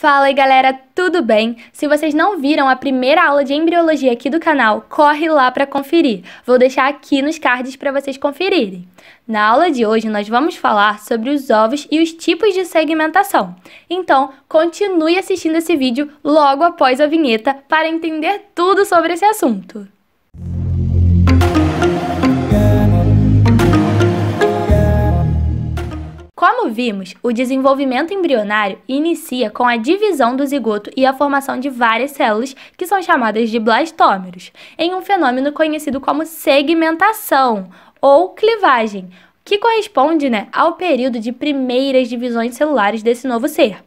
Fala aí galera, tudo bem? Se vocês não viram a primeira aula de embriologia aqui do canal, corre lá para conferir. Vou deixar aqui nos cards para vocês conferirem. Na aula de hoje nós vamos falar sobre os ovos e os tipos de segmentação. Então, continue assistindo esse vídeo logo após a vinheta para entender tudo sobre esse assunto. vimos, o desenvolvimento embrionário inicia com a divisão do zigoto e a formação de várias células, que são chamadas de blastômeros, em um fenômeno conhecido como segmentação ou clivagem, que corresponde né, ao período de primeiras divisões celulares desse novo ser.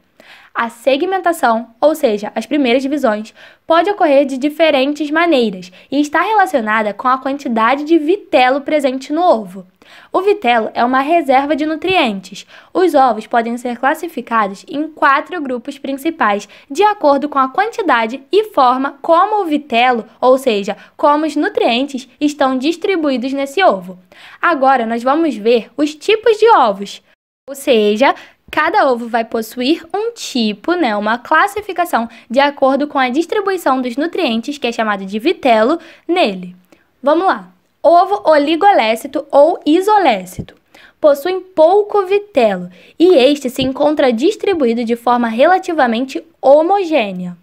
A segmentação, ou seja, as primeiras divisões, pode ocorrer de diferentes maneiras e está relacionada com a quantidade de vitelo presente no ovo. O vitelo é uma reserva de nutrientes. Os ovos podem ser classificados em quatro grupos principais, de acordo com a quantidade e forma como o vitelo, ou seja, como os nutrientes, estão distribuídos nesse ovo. Agora nós vamos ver os tipos de ovos. Ou seja, Cada ovo vai possuir um tipo, né, uma classificação de acordo com a distribuição dos nutrientes, que é chamado de vitelo, nele. Vamos lá. Ovo oligolécito ou isolécito possuem pouco vitelo e este se encontra distribuído de forma relativamente homogênea.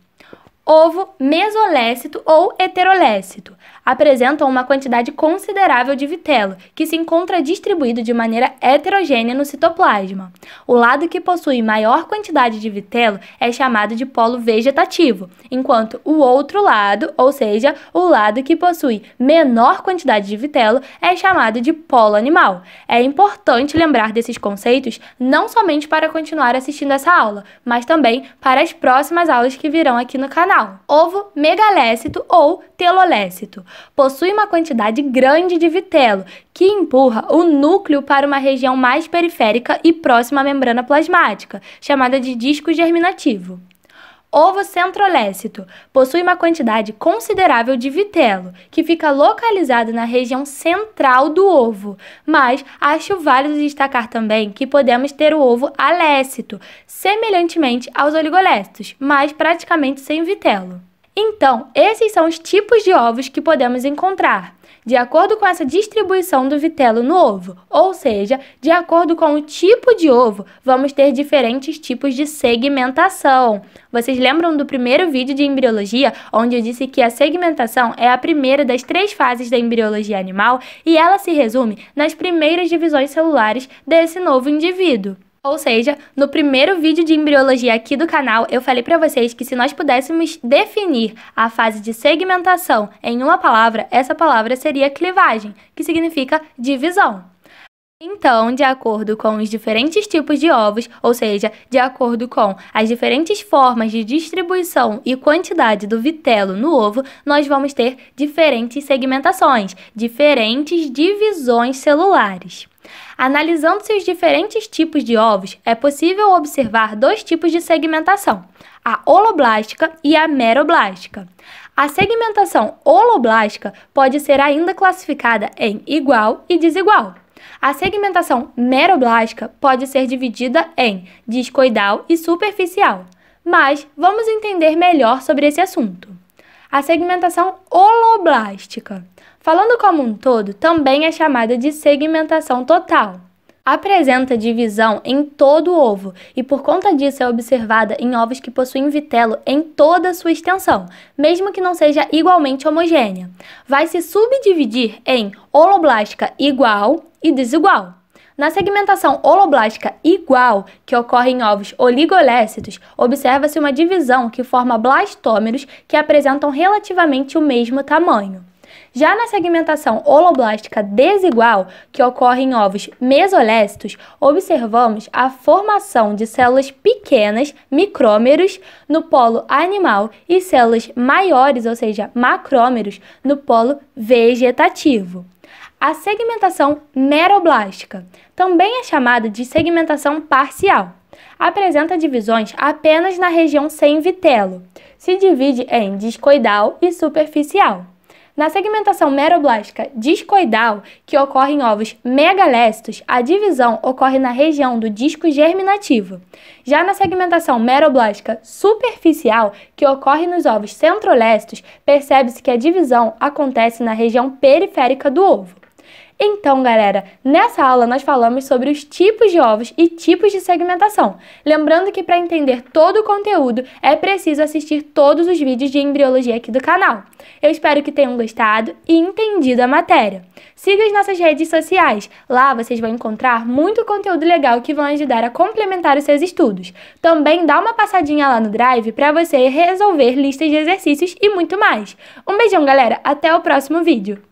Ovo mesolécito ou heterolécito apresentam uma quantidade considerável de vitelo, que se encontra distribuído de maneira heterogênea no citoplasma. O lado que possui maior quantidade de vitelo é chamado de polo vegetativo, enquanto o outro lado, ou seja, o lado que possui menor quantidade de vitelo, é chamado de polo animal. É importante lembrar desses conceitos não somente para continuar assistindo essa aula, mas também para as próximas aulas que virão aqui no canal. Ovo megalécito ou telolécito possui uma quantidade grande de vitelo, que empurra o núcleo para uma região mais periférica e próxima à membrana plasmática, chamada de disco germinativo. Ovo centrolécito possui uma quantidade considerável de vitelo, que fica localizado na região central do ovo, mas acho válido destacar também que podemos ter o ovo alécito, semelhantemente aos oligolécitos, mas praticamente sem vitelo. Então, esses são os tipos de ovos que podemos encontrar, de acordo com essa distribuição do vitelo no ovo, ou seja, de acordo com o tipo de ovo, vamos ter diferentes tipos de segmentação. Vocês lembram do primeiro vídeo de embriologia, onde eu disse que a segmentação é a primeira das três fases da embriologia animal e ela se resume nas primeiras divisões celulares desse novo indivíduo? Ou seja, no primeiro vídeo de embriologia aqui do canal, eu falei para vocês que se nós pudéssemos definir a fase de segmentação em uma palavra, essa palavra seria clivagem, que significa divisão. Então, de acordo com os diferentes tipos de ovos, ou seja, de acordo com as diferentes formas de distribuição e quantidade do vitelo no ovo, nós vamos ter diferentes segmentações, diferentes divisões celulares. Analisando seus diferentes tipos de ovos, é possível observar dois tipos de segmentação: a holoblástica e a meroblástica. A segmentação holoblástica pode ser ainda classificada em igual e desigual. A segmentação meroblástica pode ser dividida em discoidal e superficial. Mas vamos entender melhor sobre esse assunto a segmentação holoblástica. Falando como um todo, também é chamada de segmentação total. Apresenta divisão em todo o ovo e, por conta disso, é observada em ovos que possuem vitelo em toda a sua extensão, mesmo que não seja igualmente homogênea. Vai se subdividir em holoblástica igual e desigual. Na segmentação holoblástica igual, que ocorre em ovos oligolécitos, observa-se uma divisão que forma blastômeros que apresentam relativamente o mesmo tamanho. Já na segmentação holoblástica desigual, que ocorre em ovos mesolécitos, observamos a formação de células pequenas, micrômeros, no polo animal e células maiores, ou seja, macrômeros, no polo vegetativo a segmentação meroblástica, também é chamada de segmentação parcial. Apresenta divisões apenas na região sem vitelo. Se divide em discoidal e superficial. Na segmentação meroblástica discoidal, que ocorre em ovos megalécitos, a divisão ocorre na região do disco germinativo. Já na segmentação meroblástica superficial, que ocorre nos ovos centrolécitos, percebe-se que a divisão acontece na região periférica do ovo. Então, galera, nessa aula nós falamos sobre os tipos de ovos e tipos de segmentação. Lembrando que para entender todo o conteúdo é preciso assistir todos os vídeos de embriologia aqui do canal. Eu espero que tenham gostado e entendido a matéria. Siga as nossas redes sociais. Lá vocês vão encontrar muito conteúdo legal que vão ajudar a complementar os seus estudos. Também dá uma passadinha lá no Drive para você resolver listas de exercícios e muito mais. Um beijão, galera. Até o próximo vídeo.